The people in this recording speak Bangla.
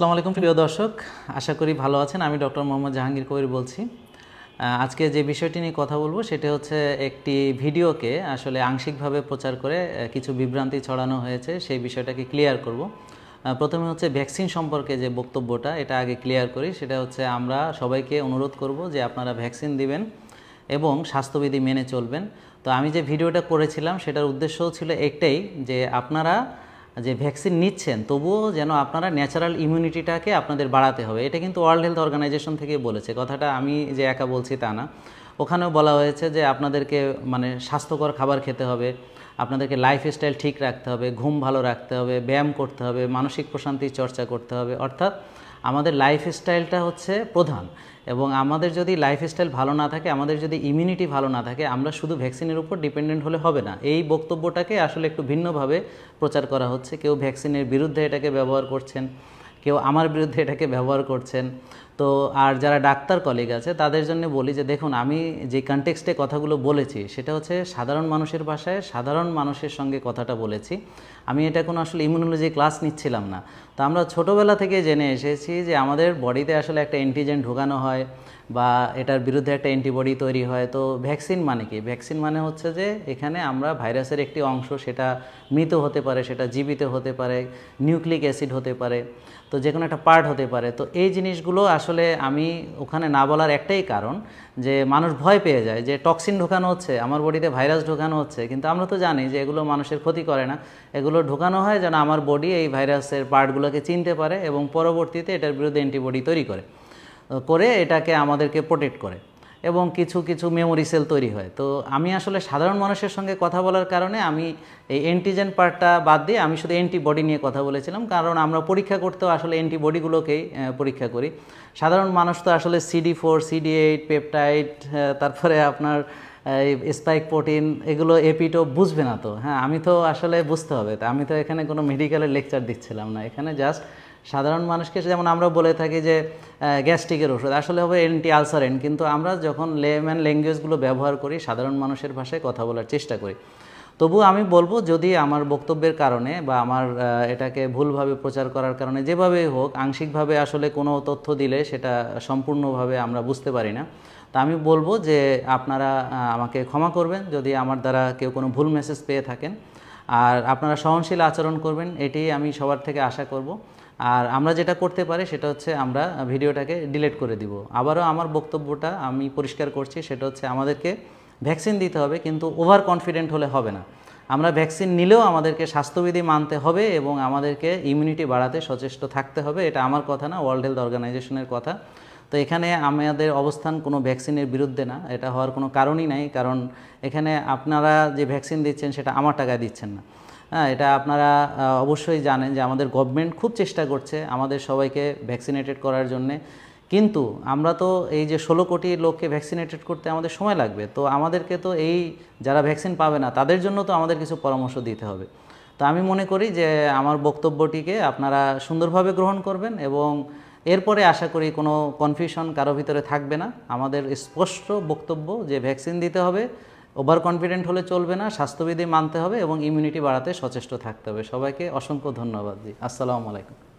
আসসালামু আলাইকুম প্রিয় দর্শক আশা করি ভালো আছেন আমি ডক্টর মোহাম্মদ জাহাঙ্গীর কবির বলছি আজকে যে বিষয়টি নিয়ে কথা বলবো সেটা হচ্ছে একটি ভিডিওকে আসলে আংশিকভাবে প্রচার করে কিছু বিভ্রান্তি ছড়ানো হয়েছে সেই বিষয়টাকে ক্লিয়ার করব প্রথমে হচ্ছে ভ্যাকসিন সম্পর্কে যে বক্তব্যটা এটা আগে ক্লিয়ার করি সেটা হচ্ছে আমরা সবাইকে অনুরোধ করব যে আপনারা ভ্যাকসিন দিবেন এবং স্বাস্থ্যবিধি মেনে চলবেন তো আমি যে ভিডিওটা করেছিলাম সেটার উদ্দেশ্য ছিল একটাই যে আপনারা যে ভ্যাকসিন নিচ্ছেন তবুও যেন আপনারা ন্যাচারাল ইমিউনিটিটাকে আপনাদের বাড়াতে হবে এটা কিন্তু ওয়ার্ল্ড হেলথ অর্গানাইজেশন থেকে বলেছে কথাটা আমি যে একা বলছি তা না ওখানেও বলা হয়েছে যে আপনাদেরকে মানে স্বাস্থ্যকর খাবার খেতে হবে আপনাদেরকে লাইফস্টাইল ঠিক রাখতে হবে ঘুম ভালো রাখতে হবে ব্যায়াম করতে হবে মানসিক প্রশান্তি চর্চা করতে হবে অর্থাৎ আমাদের লাইফস্টাইলটা হচ্ছে প্রধান এবং আমাদের যদি লাইফস্টাইল ভালো না থাকে আমাদের যদি ইমিউনিটি ভালো না থাকে আমরা শুধু ভ্যাকসিনের উপর ডিপেন্ডেন্ট হলে হবে না এই বক্তব্যটাকে আসলে একটু ভিন্নভাবে প্রচার করা হচ্ছে কেউ ভ্যাকসিনের বিরুদ্ধে এটাকে ব্যবহার করছেন কেউ আমার বিরুদ্ধে এটাকে ব্যবহার করছেন তো আর যারা ডাক্তার কলিগ আছে তাদের জন্য বলি যে দেখুন আমি যে কনটেক্সটে কথাগুলো বলেছি সেটা হচ্ছে সাধারণ মানুষের ভাষায় সাধারণ মানুষের সঙ্গে কথাটা বলেছি আমি এটা কোনো আসলে ইমিউনোলজি ক্লাস নিচ্ছিলাম না তো আমরা ছোটোবেলা থেকে জেনে এসেছি যে আমাদের বডিতে আসলে একটা অ্যান্টিজেন ঢোকানো হয় বা এটার বিরুদ্ধে একটা অ্যান্টিবডি তৈরি হয় তো ভ্যাকসিন মানে কি ভ্যাকসিন মানে হচ্ছে যে এখানে আমরা ভাইরাসের একটি অংশ সেটা মৃত হতে পারে সেটা জীবিত হতে পারে নিউক্লিক অ্যাসিড হতে পারে তো যে কোনো একটা পার্ট হতে পারে তো এই জিনিসগুলো আসলে আসলে আমি ওখানে না বলার একটাই কারণ যে মানুষ ভয় পেয়ে যায় যে টক্সিন ঢোকানো হচ্ছে আমার বডিতে ভাইরাস ঢোকানো হচ্ছে কিন্তু আমরা তো জানি যে এগুলো মানুষের ক্ষতি করে না এগুলো ঢোকানো হয় যেন আমার বডি এই ভাইরাসের পার্টগুলোকে চিনতে পারে এবং পরবর্তীতে এটার বিরুদ্ধে অ্যান্টিবডি তৈরি করে করে এটাকে আমাদেরকে প্রোটেক্ট করে এবং কিছু কিছু মেমোরি সেল তৈরি হয় তো আমি আসলে সাধারণ মানুষের সঙ্গে কথা বলার কারণে আমি এই অ্যান্টিজেন পার্টটা বাদ দিয়ে আমি শুধু অ্যান্টিবডি নিয়ে কথা বলেছিলাম কারণ আমরা পরীক্ষা করতেও আসলে অ্যান্টিবডিগুলোকেই পরীক্ষা করি সাধারণ মানুষ তো আসলে CD four CD eight peptide তারপরে আপনার এই স্পাইক প্রোটিন এগুলো এপিটো বুঝবে না তো হ্যাঁ আমি তো আসলে বুঝতে হবে তা আমি তো এখানে কোনো মেডিকেলের লেকচার দিচ্ছিলাম না এখানে জাস্ট সাধারণ মানুষকে যেমন আমরা বলে থাকি যে গ্যাস্ট্রিকের ওষুধ আসলে হবে অ্যান্টি আলসারেন কিন্তু আমরা যখন লেম্যান ল্যাঙ্গুয়েজগুলো ব্যবহার করি সাধারণ মানুষের ভাষায় কথা বলার চেষ্টা করি তবু আমি বলবো যদি আমার বক্তব্যের কারণে বা আমার এটাকে ভুলভাবে প্রচার করার কারণে যেভাবেই হোক আংশিকভাবে আসলে কোনো তথ্য দিলে সেটা সম্পূর্ণভাবে আমরা বুঝতে পারি না তা আমি বলবো যে আপনারা আমাকে ক্ষমা করবেন যদি আমার দ্বারা কেউ কোনো ভুল মেসেজ পেয়ে থাকেন আর আপনারা সহনশীল আচরণ করবেন এটি আমি সবার থেকে আশা করব আর আমরা যেটা করতে পারি সেটা হচ্ছে আমরা ভিডিওটাকে ডিলিট করে দিব আবারও আমার বক্তব্যটা আমি পরিষ্কার করছি সেটা হচ্ছে আমাদেরকে ভ্যাকসিন দিতে হবে কিন্তু ওভার কনফিডেন্ট হলে হবে না আমরা ভ্যাকসিন নিলেও আমাদেরকে স্বাস্থ্যবিধি মানতে হবে এবং আমাদেরকে ইমিউনিটি বাড়াতে সচেষ্ট থাকতে হবে এটা আমার কথা না ওয়ার্ল্ড হেলথ অর্গানাইজেশনের কথা তো এখানে আমাদের অবস্থান কোনো ভ্যাকসিনের বিরুদ্ধে না এটা হওয়ার কোনো কারণই নাই কারণ এখানে আপনারা যে ভ্যাকসিন দিচ্ছেন সেটা আমার টাকায় দিচ্ছেন না হ্যাঁ এটা আপনারা অবশ্যই জানেন যে আমাদের গভর্নমেন্ট খুব চেষ্টা করছে আমাদের সবাইকে ভ্যাকসিনেটেড করার জন্যে কিন্তু আমরা তো এই যে ষোলো কোটি লোককে ভ্যাকসিনেটেড করতে আমাদের সময় লাগবে তো আমাদেরকে তো এই যারা ভ্যাকসিন পাবে না তাদের জন্য তো আমাদের কিছু পরামর্শ দিতে হবে তো আমি মনে করি যে আমার বক্তব্যটিকে আপনারা সুন্দরভাবে গ্রহণ করবেন এবং এরপরে আশা করি কোনো কনফিউশন কারো ভিতরে থাকবে না আমাদের স্পষ্ট বক্তব্য যে ভ্যাকসিন দিতে হবে ওভার কনফিডেন্ট হলে চলবে না স্বাস্থ্যবিধি মানতে হবে এবং ইমিউনিটি বাড়াতে সচেষ্ট থাকতে হবে সবাইকে অসংখ্য ধন্যবাদ জি আসসালামু আলাইকুম